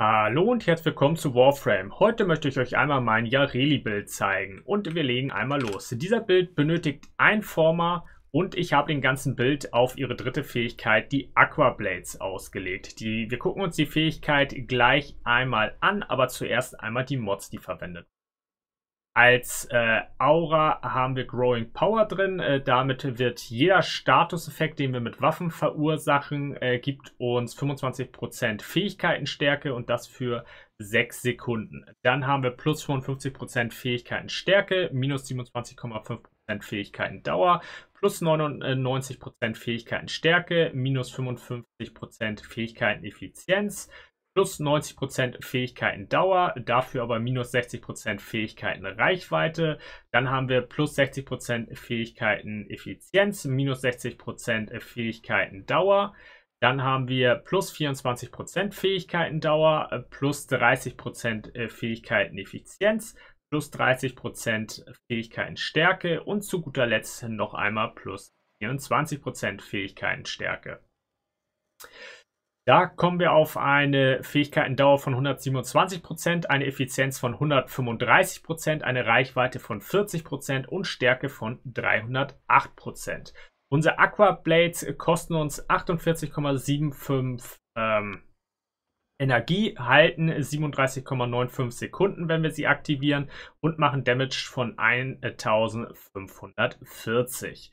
Hallo und herzlich willkommen zu Warframe. Heute möchte ich euch einmal mein Yareli-Bild zeigen und wir legen einmal los. Dieser Bild benötigt ein Former und ich habe den ganzen Bild auf ihre dritte Fähigkeit, die Aqua Blades, ausgelegt. Die, wir gucken uns die Fähigkeit gleich einmal an, aber zuerst einmal die Mods, die verwendet als äh, Aura haben wir Growing Power drin. Äh, damit wird jeder Statuseffekt, den wir mit Waffen verursachen, äh, gibt uns 25% Fähigkeitenstärke und das für 6 Sekunden. Dann haben wir plus 55% Fähigkeitenstärke, minus 27,5% Fähigkeitendauer, plus 99% Fähigkeitenstärke, minus 55% Fähigkeiteneffizienz, plus 90% Fähigkeiten Dauer, dafür aber minus 60% Fähigkeiten Reichweite. Dann haben wir plus 60% Fähigkeiten Effizienz, minus 60% Fähigkeiten Dauer. Dann haben wir plus 24% Fähigkeiten Dauer, plus 30% äh, Fähigkeiten Effizienz, plus 30% Fähigkeiten Stärke und zu guter Letzt noch einmal plus 24% Fähigkeiten Stärke. Da kommen wir auf eine Fähigkeitendauer von 127%, eine Effizienz von 135%, eine Reichweite von 40% und Stärke von 308%. Unsere Aqua Blades kosten uns 48,75 ähm, Energie, halten 37,95 Sekunden, wenn wir sie aktivieren und machen Damage von 1540.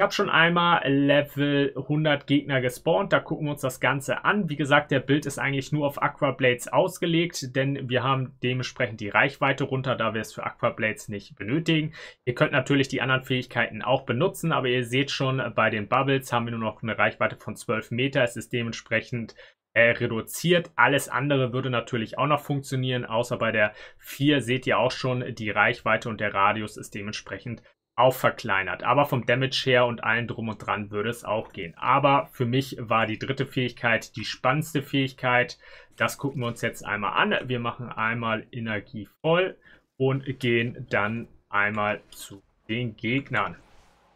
Ich habe schon einmal Level 100 Gegner gespawnt, da gucken wir uns das Ganze an. Wie gesagt, der Bild ist eigentlich nur auf Aqua Blades ausgelegt, denn wir haben dementsprechend die Reichweite runter, da wir es für Aqua Blades nicht benötigen. Ihr könnt natürlich die anderen Fähigkeiten auch benutzen, aber ihr seht schon, bei den Bubbles haben wir nur noch eine Reichweite von 12 Meter. Es ist dementsprechend äh, reduziert. Alles andere würde natürlich auch noch funktionieren, außer bei der 4 seht ihr auch schon, die Reichweite und der Radius ist dementsprechend auch verkleinert. Aber vom Damage her und allen drum und dran würde es auch gehen. Aber für mich war die dritte Fähigkeit die spannendste Fähigkeit. Das gucken wir uns jetzt einmal an. Wir machen einmal Energie voll und gehen dann einmal zu den Gegnern.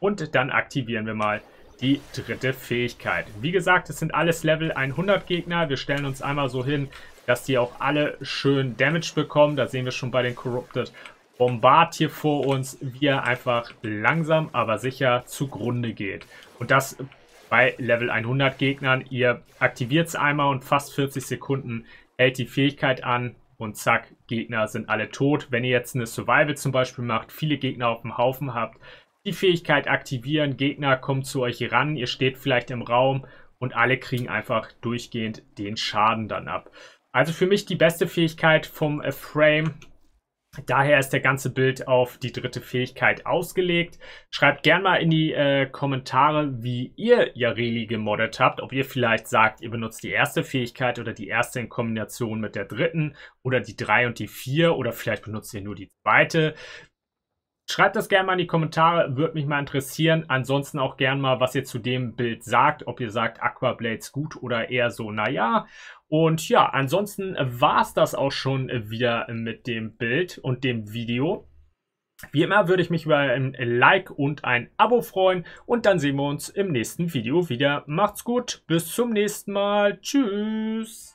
Und dann aktivieren wir mal die dritte Fähigkeit. Wie gesagt, es sind alles Level 100 Gegner. Wir stellen uns einmal so hin, dass die auch alle schön Damage bekommen. Da sehen wir schon bei den Corrupted Bombard hier vor uns, wie er einfach langsam, aber sicher zugrunde geht. Und das bei Level 100 Gegnern. Ihr aktiviert es einmal und fast 40 Sekunden hält die Fähigkeit an und zack, Gegner sind alle tot. Wenn ihr jetzt eine Survival zum Beispiel macht, viele Gegner auf dem Haufen habt, die Fähigkeit aktivieren, Gegner kommen zu euch ran, ihr steht vielleicht im Raum und alle kriegen einfach durchgehend den Schaden dann ab. Also für mich die beste Fähigkeit vom Frame Daher ist der ganze Bild auf die dritte Fähigkeit ausgelegt. Schreibt gern mal in die äh, Kommentare, wie ihr Yareli gemoddet habt. Ob ihr vielleicht sagt, ihr benutzt die erste Fähigkeit oder die erste in Kombination mit der dritten oder die drei und die vier oder vielleicht benutzt ihr nur die zweite. Schreibt das gerne mal in die Kommentare, würde mich mal interessieren. Ansonsten auch gerne mal, was ihr zu dem Bild sagt, ob ihr sagt Aquablades gut oder eher so, naja. Und ja, ansonsten war es das auch schon wieder mit dem Bild und dem Video. Wie immer würde ich mich über ein Like und ein Abo freuen und dann sehen wir uns im nächsten Video wieder. Macht's gut, bis zum nächsten Mal. Tschüss.